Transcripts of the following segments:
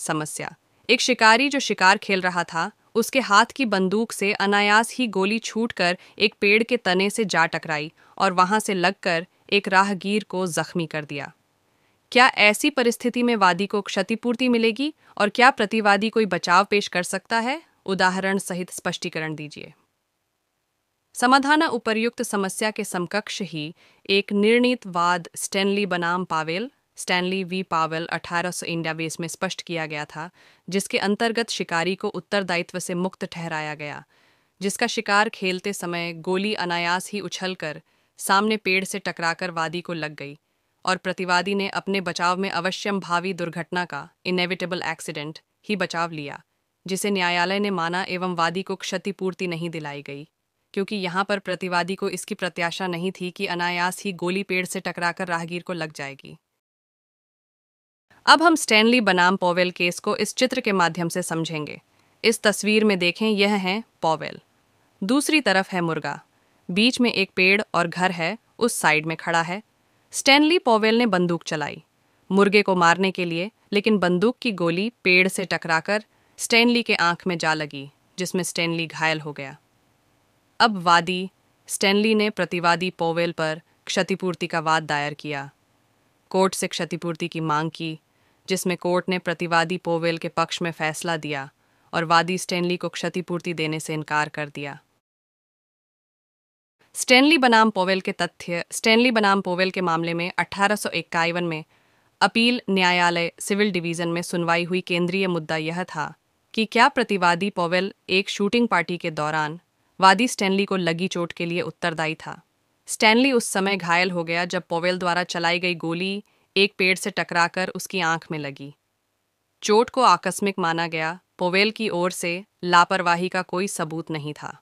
समस्या एक शिकारी जो शिकार खेल रहा था उसके हाथ की बंदूक से अनायास ही गोली छूटकर एक पेड़ के तने से जा टकराई और वहां से लगकर एक राहगीर को जख्मी कर दिया क्या ऐसी परिस्थिति में वादी को क्षतिपूर्ति मिलेगी और क्या प्रतिवादी कोई बचाव पेश कर सकता है उदाहरण सहित स्पष्टीकरण दीजिए समाधान उपर्युक्त समस्या के समकक्ष ही एक निर्णित वाद स्टेनली बनाम पावेल स्टैनली वी पावल 1800 बेस में स्पष्ट किया गया था जिसके अंतर्गत शिकारी को उत्तरदायित्व से मुक्त ठहराया गया जिसका शिकार खेलते समय गोली अनायास ही उछलकर सामने पेड़ से टकराकर वादी को लग गई और प्रतिवादी ने अपने बचाव में अवश्यम भावी दुर्घटना का इनेविटेबल एक्सीडेंट ही बचाव लिया जिसे न्यायालय ने माना एवं वादी को क्षतिपूर्ति नहीं दिलाई गई क्योंकि यहाँ पर प्रतिवादी को इसकी प्रत्याशा नहीं थी कि अनायास ही गोली पेड़ से टकराकर राहगीर को लग जाएगी अब हम स्टैनली बनाम पॉवेल केस को इस चित्र के माध्यम से समझेंगे इस तस्वीर में देखें यह है पॉवेल दूसरी तरफ है मुर्गा बीच में एक पेड़ और घर है उस साइड में खड़ा है स्टैनली पॉवेल ने बंदूक चलाई मुर्गे को मारने के लिए लेकिन बंदूक की गोली पेड़ से टकराकर स्टैनली के आंख में जा लगी जिसमें स्टैनली घायल हो गया अब वादी स्टैनली ने प्रतिवादी पोवेल पर क्षतिपूर्ति का वाद दायर किया कोर्ट से क्षतिपूर्ति की मांग की जिसमें कोर्ट ने प्रतिवादी पोवेल के पक्ष में फैसला दिया और वादी स्टेनली को क्षतिपूर्ति देने से इनकार कर दिया स्टेनली बनाम पोवेल के तथ्य स्टेनली बनाम पोवेल के मामले में अठारह में अपील न्यायालय सिविल डिवीजन में सुनवाई हुई केंद्रीय मुद्दा यह था कि क्या प्रतिवादी पोवेल एक शूटिंग पार्टी के दौरान वादी स्टैनली को लगी चोट के लिए उत्तरदायी था स्टैनली उस समय घायल हो गया जब पोवेल द्वारा चलाई गई गोली एक पेड़ से टकराकर उसकी आंख में लगी चोट को आकस्मिक माना गया पोवेल की ओर से लापरवाही का कोई सबूत नहीं था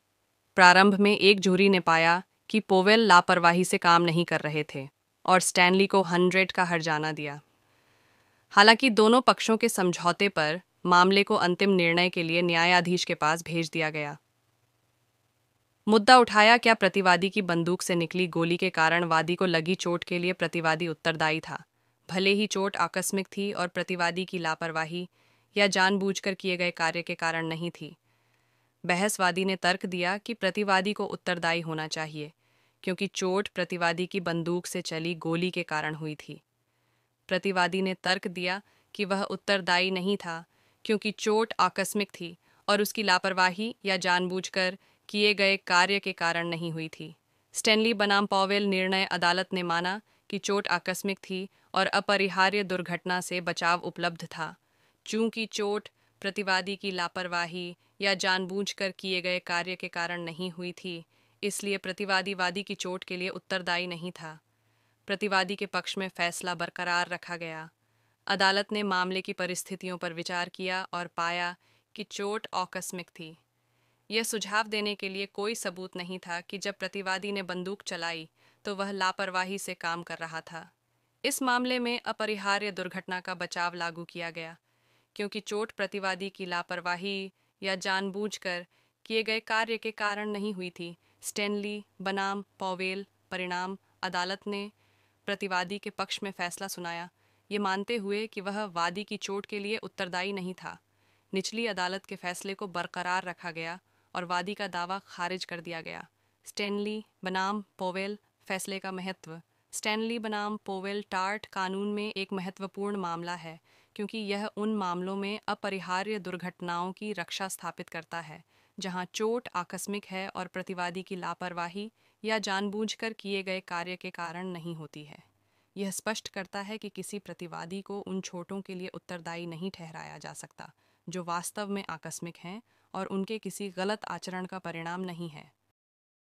प्रारंभ में एक जूरी ने पाया कि पोवेल लापरवाही से काम नहीं कर रहे थे और स्टैनली को हंड्रेड का हर्जाना दिया हालांकि दोनों पक्षों के समझौते पर मामले को अंतिम निर्णय के लिए न्यायाधीश के पास भेज दिया गया मुद्दा उठाया क्या प्रतिवादी की बंदूक से निकली गोली के कारण वादी को लगी चोट के लिए प्रतिवादी उत्तरदायी था भले ही चोट आकस्मिक थी और प्रतिवादी की लापरवाही या जानबूझकर किए गए कार्य के कारण नहीं थी बहसवादी ने तर्क दिया कि प्रतिवादी को उत्तरदायी होना चाहिए क्योंकि चोट प्रतिवादी की बंदूक से चली गोली के कारण हुई थी प्रतिवादी ने तर्क दिया कि वह उत्तरदायी नहीं था क्योंकि चोट आकस्मिक थी और उसकी लापरवाही या जानबूझकर किए गए कार्य के कारण नहीं हुई थी स्टैनली बनाम पॉवेल निर्णय अदालत ने माना कि चोट आकस्मिक थी और अपरिहार्य दुर्घटना से बचाव उपलब्ध था चूंकि चोट प्रतिवादी की लापरवाही या जानबूझकर किए गए कार्य के कारण नहीं हुई थी इसलिए प्रतिवादी वादी की चोट के लिए उत्तरदायी नहीं था प्रतिवादी के पक्ष में फैसला बरकरार रखा गया अदालत ने मामले की परिस्थितियों पर विचार किया और पाया कि चोट आकस्मिक थी यह सुझाव देने के लिए कोई सबूत नहीं था कि जब प्रतिवादी ने बंदूक चलाई तो वह लापरवाही से काम कर रहा था इस मामले में अपरिहार्य दुर्घटना का बचाव लागू किया गया क्योंकि चोट प्रतिवादी की लापरवाही या जानबूझकर किए गए कार्य के कारण नहीं हुई थी स्टेनली बनाम पॉवेल परिणाम अदालत ने प्रतिवादी के पक्ष में फैसला सुनाया ये मानते हुए कि वह वादी की चोट के लिए उत्तरदायी नहीं था निचली अदालत के फैसले को बरकरार रखा गया और वादी का दावा खारिज कर दिया गया स्टेनली बनाम पोवेल फैसले का महत्व स्टैनली बनाम पोवेल टार्ट कानून में एक महत्वपूर्ण मामला है क्योंकि यह उन मामलों में अपरिहार्य दुर्घटनाओं की रक्षा स्थापित करता है जहां चोट आकस्मिक है और प्रतिवादी की लापरवाही या जानबूझकर किए गए कार्य के कारण नहीं होती है यह स्पष्ट करता है कि किसी प्रतिवादी को उन छोटों के लिए उत्तरदायी नहीं ठहराया जा सकता जो वास्तव में आकस्मिक हैं और उनके किसी गलत आचरण का परिणाम नहीं है